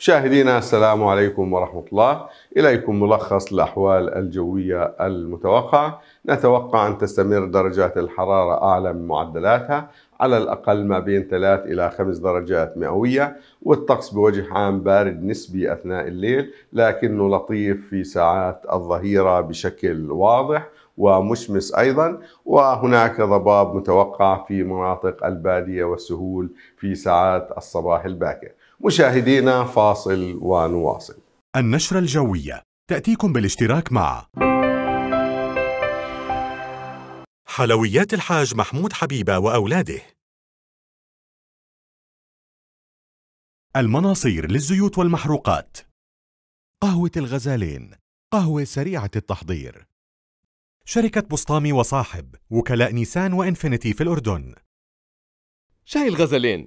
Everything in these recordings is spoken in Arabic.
مشاهدينا السلام عليكم ورحمة الله إليكم ملخص الأحوال الجوية المتوقعة نتوقع أن تستمر درجات الحرارة أعلى من معدلاتها على الأقل ما بين 3 إلى 5 درجات مئوية والطقس بوجه عام بارد نسبي أثناء الليل لكنه لطيف في ساعات الظهيرة بشكل واضح ومشمس أيضا وهناك ضباب متوقع في مناطق البادية والسهول في ساعات الصباح الباكر مشاهدينا فاصل ونواصل النشرة الجوية تأتيكم بالاشتراك مع حلويات الحاج محمود حبيبة وأولاده المناصير للزيوت والمحروقات قهوة الغزالين قهوة سريعة التحضير شركة بسطامي وصاحب وكلاء نيسان وإنفينيتي في الأردن شاي الغزلين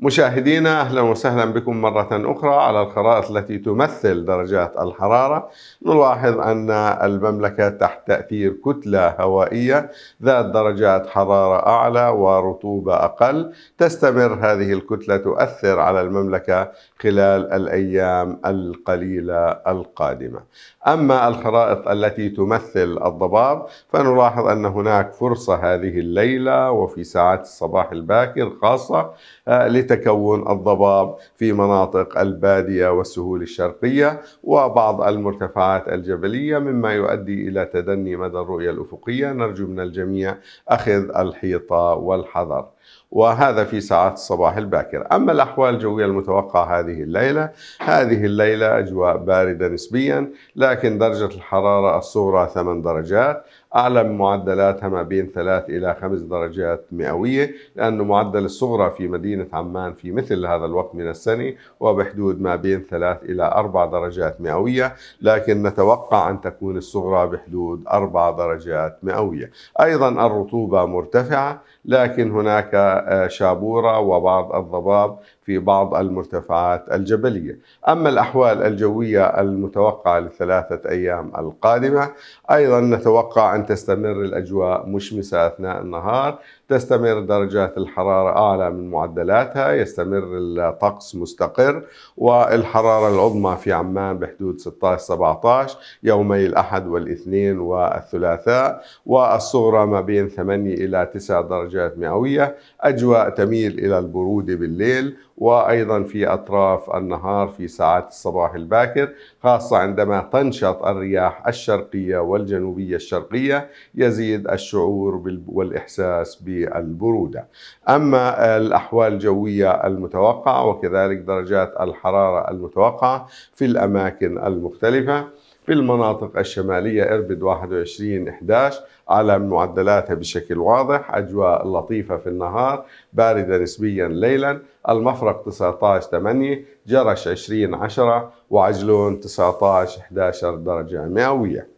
مشاهدينا اهلا وسهلا بكم مرة اخرى على الخرائط التي تمثل درجات الحرارة نلاحظ ان المملكة تحت تأثير كتلة هوائية ذات درجات حرارة اعلى ورطوبة اقل تستمر هذه الكتلة تؤثر على المملكة خلال الايام القليلة القادمة اما الخرائط التي تمثل الضباب فنلاحظ ان هناك فرصة هذه الليلة وفي ساعات الصباح الباكر خاصة آه، لتكون الضباب في مناطق البادية والسهول الشرقية وبعض المرتفعات الجبلية مما يؤدي إلى تدني مدى الرؤية الأفقية نرجو من الجميع أخذ الحيطة والحذر وهذا في ساعات الصباح الباكر أما الأحوال الجوية المتوقعة هذه الليلة هذه الليلة أجواء باردة نسبيا لكن درجة الحرارة الصغرى 8 درجات أعلى من معدلاتها ما بين 3 إلى 5 درجات مئوية لأن معدل الصغرى في مدينة عمان عمان في مثل هذا الوقت من السنة وبحدود ما بين 3 إلى 4 درجات مئوية لكن نتوقع أن تكون الصغرى بحدود 4 درجات مئوية أيضا الرطوبة مرتفعة لكن هناك آه، شابورة وبعض الضباب في بعض المرتفعات الجبلية أما الأحوال الجوية المتوقعة لثلاثه أيام القادمة أيضا نتوقع أن تستمر الأجواء مشمسة أثناء النهار تستمر درجات الحرارة أعلى من معدلاتها يستمر الطقس مستقر والحرارة العظمى في عمان بحدود 16-17 يومي الأحد والاثنين والثلاثاء والصغرى ما بين 8 إلى 9 درجات موجات مئوية أجواء تميل إلى البرودة بالليل وأيضا في أطراف النهار في ساعات الصباح الباكر خاصة عندما تنشط الرياح الشرقية والجنوبية الشرقية يزيد الشعور والإحساس بالبرودة أما الأحوال الجوية المتوقعة وكذلك درجات الحرارة المتوقعة في الأماكن المختلفة في المناطق الشمالية إربد 21 11 على معدلاتها بشكل واضح أجواء لطيفة في النهار باردة نسبيا ليلا المفرق 19 8 جرش 20 10 وعجلون 19 11 درجة مئوية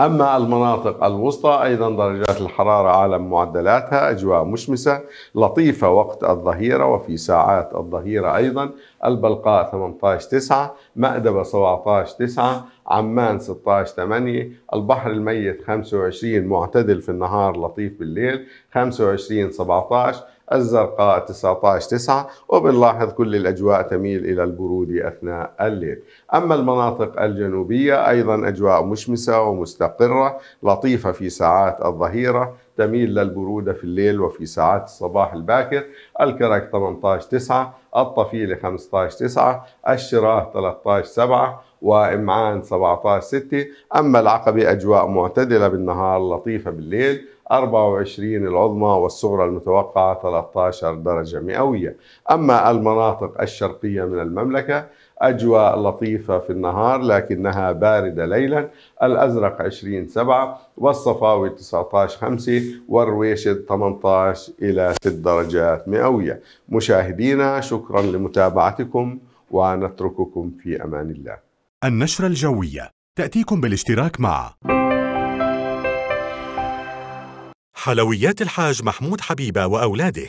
أما المناطق الوسطى أيضا درجات الحرارة على معدلاتها أجواء مشمسة لطيفة وقت الظهيرة وفي ساعات الظهيرة أيضا البلقاء 18 9 مأدبة 17 9 عمان 16 8 البحر الميت 25 معتدل في النهار لطيف بالليل 25 17 الزرقاء 19 9 وبنلاحظ كل الأجواء تميل إلى البرود أثناء الليل أما المناطق الجنوبية أيضا أجواء مشمسة ومستقرة لطيفة في ساعات الظهيرة تميل للبرودة في الليل وفي ساعات الصباح الباكر الكرك 18 9 الطفيلة 15 9 الشراه 13 7 وإمعان 17 6 أما العقبة أجواء معتدلة بالنهار لطيفة بالليل 24 العظمى والصغرى المتوقعة 13 درجة مئوية أما المناطق الشرقية من المملكة أجواء لطيفة في النهار لكنها باردة ليلا الأزرق 20 7 والصفاوي 19 5 والرويشد 18 إلى 6 درجات مئوية مشاهدينا شكرا لمتابعتكم ونترككم في أمان الله النشرة الجوية تأتيكم بالاشتراك مع حلويات الحاج محمود حبيبة وأولاده